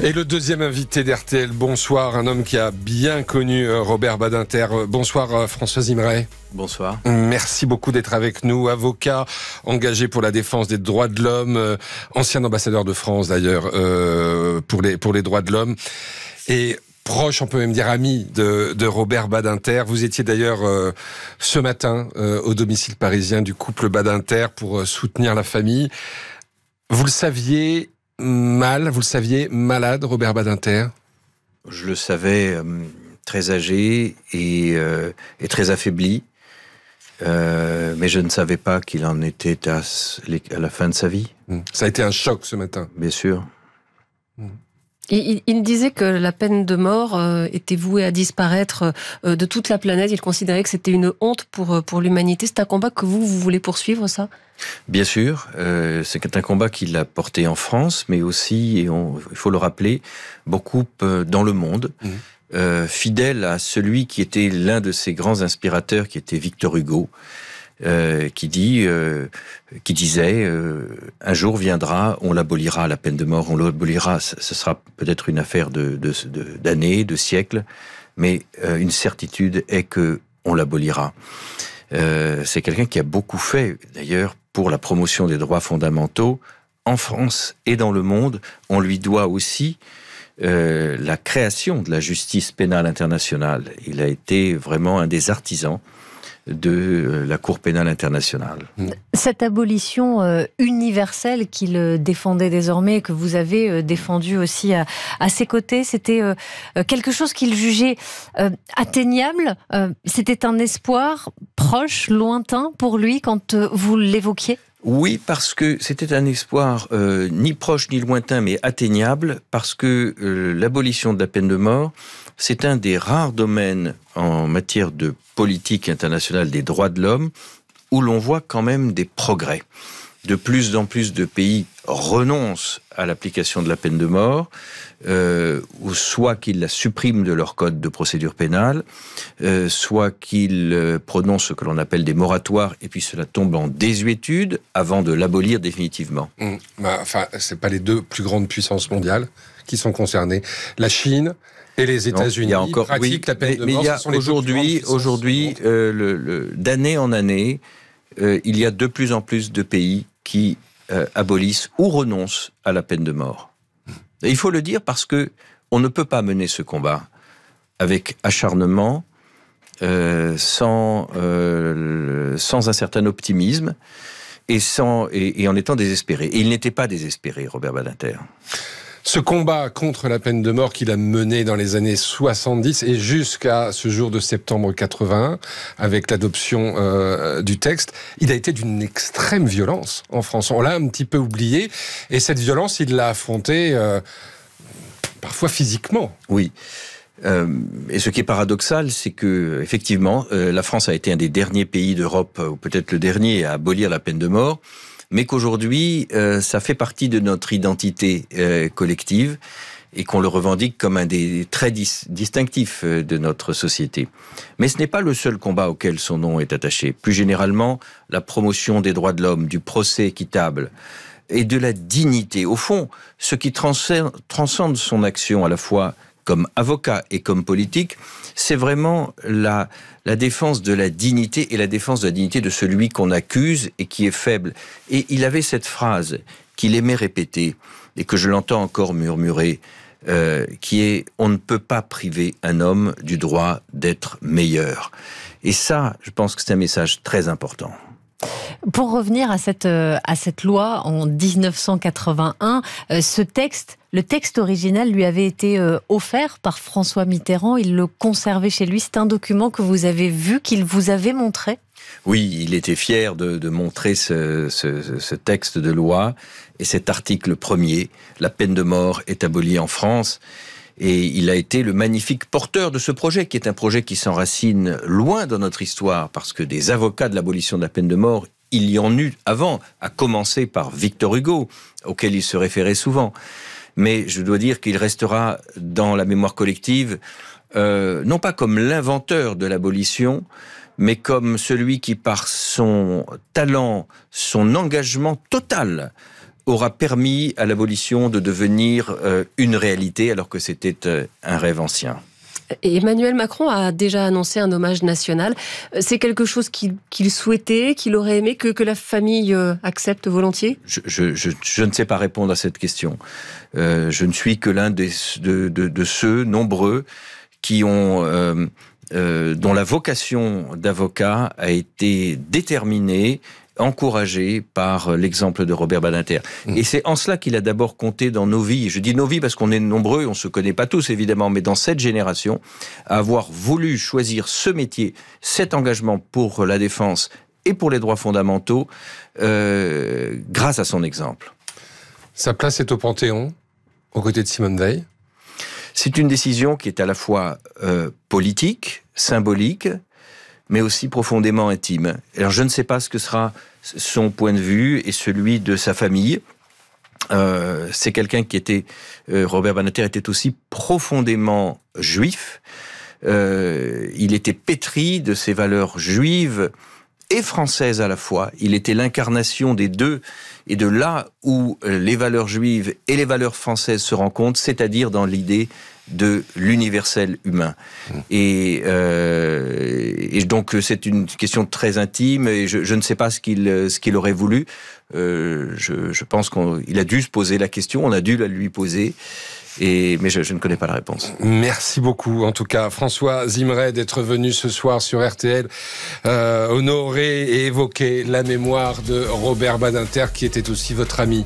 Et le deuxième invité d'RTL, bonsoir, un homme qui a bien connu euh, Robert Badinter. Euh, bonsoir euh, François Imray. Bonsoir. Merci beaucoup d'être avec nous, avocat engagé pour la défense des droits de l'homme, ancien ambassadeur de France d'ailleurs pour les pour les droits de l'homme et proche, on peut même dire ami de, Robert Badinter. Vous étiez d'ailleurs ce matin au domicile parisien du couple Badinter pour soutenir la famille. Vous le saviez mal, vous le saviez, malade, Robert Badinter Je le savais euh, très âgé et, euh, très affaibli. Euh, mais je ne savais pas qu'il en était à, la fin de sa vie. Hmm. Ça a été un choc ce matin. Bien sûr. Hmm. Il, disait que la peine de mort euh, était vouée à disparaître euh, de toute la planète. Il considérait que c'était une honte pour, euh, pour l'humanité. C'est un combat que vous, vous voulez poursuivre, ça Bien sûr, c'est un combat qu'il a porté en France, mais aussi, et il faut le rappeler, beaucoup dans le monde. Mmh. fidèle à celui qui était l'un de ses grands inspirateurs, qui était Victor Hugo, euh, qui dit, euh, qui disait, euh, un jour viendra, on l'abolira la peine de mort, on l'abolira. Ce sera peut-être une affaire de d'années, de, siècles, mais une certitude est que on l'abolira. C'est quelqu'un qui a beaucoup fait, d'ailleurs, pour la promotion des droits fondamentaux en France et dans le monde. On lui doit aussi la création de la justice pénale internationale. Il a été vraiment un des artisans de euh, la Cour pénale internationale. Cette abolition euh, universelle qu'il défendait désormais, que vous avez euh, défendue aussi à, ses côtés, c'était quelque chose qu'il jugeait atteignable. C'était un espoir proche, lointain pour lui quand vous l'évoquiez oui, parce que c'était un espoir euh, ni proche ni lointain, mais atteignable, parce que euh, l'abolition de la peine de mort, c'est un des rares domaines en matière de politique internationale des droits de l'homme où l'on voit quand même des progrès. De plus en plus de pays renoncent à l'application de la peine de mort, euh, ou soit qu'ils la suppriment de leur code de procédure pénale, euh, soit qu'ils euh, prononcent ce que l'on appelle des moratoires, et puis cela tombe en désuétude avant de l'abolir définitivement. Mmh. bah, enfin, c'est pas les deux plus grandes puissances mondiales qui sont concernées. La Chine et les États-Unis pratiquent oui, la peine de mort. Mais il y a aujourd'hui, aujourd'hui, d'année en année, euh, il y a de plus en plus de pays qui euh, abolissent ou renoncent à la peine de mort. il faut le dire parce que on ne peut pas mener ce combat avec acharnement, euh, sans, un certain optimisme et, et en étant désespéré. Et il n'était pas désespéré, Robert Badinter. Ce combat contre la peine de mort qu'il a mené dans les années 70 et jusqu'à ce jour de septembre 81, avec l'adoption euh, du texte, il a été d'une extrême violence en France. On l'a un petit peu oublié, et cette violence, il l'a affrontée euh, parfois physiquement. Oui. Euh, et ce qui est paradoxal, c'est que effectivement, la France a été un des derniers pays d'Europe, ou peut-être le dernier, à abolir la peine de mort mais qu'aujourd'hui, euh, ça fait partie de notre identité euh, collective et qu'on le revendique comme un des traits distinctifs euh, de notre société. Mais ce n'est pas le seul combat auquel son nom est attaché. Plus généralement, la promotion des droits de l'homme, du procès équitable et de la dignité. Au fond, ce qui transcende son action à la fois comme avocat et comme politique, c'est vraiment la, défense de la dignité et la défense de la dignité de celui qu'on accuse et qui est faible. Et il avait cette phrase qu'il aimait répéter et que je l'entends encore murmurer, euh, qui est on ne peut pas priver un homme du droit d'être meilleur. Et ça, je pense que c'est un message très important. Pour revenir à cette, euh, à cette loi en 1981, euh, ce texte, le texte original lui avait été euh, offert par François Mitterrand. Il le conservait chez lui. C'est un document que vous avez vu, qu'il vous avait montré oui, il était fier de, montrer ce, ce, texte de loi et cet article premier, la peine de mort est abolie en France. Et il a été le magnifique porteur de ce projet, qui est un projet qui s'enracine loin dans notre histoire, parce que des avocats de l'abolition de la peine de mort, il y en eut avant, à commencer par Victor Hugo, auquel il se référait souvent. Mais je dois dire qu'il restera dans la mémoire collective, euh, non pas comme l'inventeur de l'abolition, mais comme celui qui, par son talent, son engagement total, aura permis à l'abolition de devenir euh, une réalité alors que c'était euh, un rêve ancien Emmanuel Macron a déjà annoncé un hommage national. Euh, c'est quelque chose qu'il souhaitait, qu'il aurait aimé, que, que, la famille accepte volontiers je, ne sais pas répondre à cette question. je ne suis que l'un de, de, de, ceux nombreux qui ont... dont la vocation d'avocat a été déterminée encouragé par l'exemple de Robert Badinter. Mmh. Et c'est en cela qu'il a d'abord compté dans nos vies. Je dis nos vies parce qu'on est nombreux, on se connaît pas tous évidemment, mais dans cette génération, avoir voulu choisir ce métier, cet engagement pour la défense et pour les droits fondamentaux, euh, grâce à son exemple. Sa place est au Panthéon, aux côtés de Simone Veil. C'est une décision qui est à la fois euh, politique, symbolique, mais aussi profondément intime. Alors je ne sais pas ce que sera son point de vue et celui de sa famille. Euh, c'est quelqu'un qui était, euh, Robert Banater était aussi profondément juif. Euh, il était pétri de ses valeurs juives et française à la fois. Il était l'incarnation des deux et de là où euh, les valeurs juives et les valeurs françaises se rencontrent, c'est-à-dire dans l'idée de l'universel humain. Hmm. Et, euh, donc euh, c'est une question très intime et je, ne sais pas ce qu'il euh, ce qu'il aurait voulu. je, je pense qu'il a dû se poser la question, on a dû la lui poser. Et, mais je, ne connais pas la réponse. Merci beaucoup, en tout cas, François Zimret, d'être venu ce soir sur RTL, euh, honorer et évoquer la mémoire de Robert Badinter, qui était aussi votre ami.